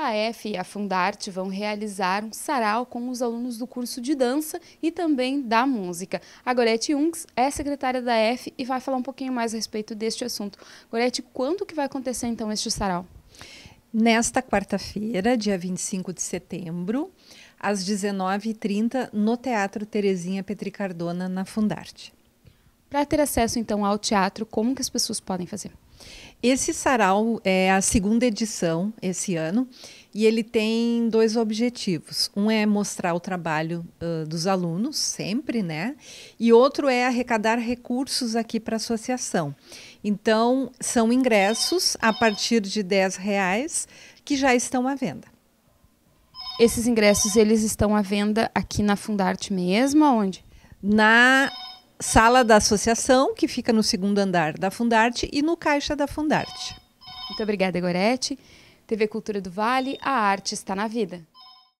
a EF e a Fundarte vão realizar um sarau com os alunos do curso de dança e também da música. A Gorete Unks é secretária da EF e vai falar um pouquinho mais a respeito deste assunto. Gorete, quando que vai acontecer então este sarau? Nesta quarta-feira, dia 25 de setembro, às 19h30, no Teatro Terezinha Petricardona na Fundarte. Para ter acesso então ao teatro, como que as pessoas podem fazer? Esse sarau é a segunda edição esse ano e ele tem dois objetivos. Um é mostrar o trabalho uh, dos alunos, sempre, né? E outro é arrecadar recursos aqui para a associação. Então, são ingressos a partir de 10 reais que já estão à venda. Esses ingressos eles estão à venda aqui na Fundarte mesmo, aonde? Na sala da associação, que fica no segundo andar da Fundarte, e no caixa da Fundarte. Muito obrigada, Gorete. TV Cultura do Vale, a arte está na vida.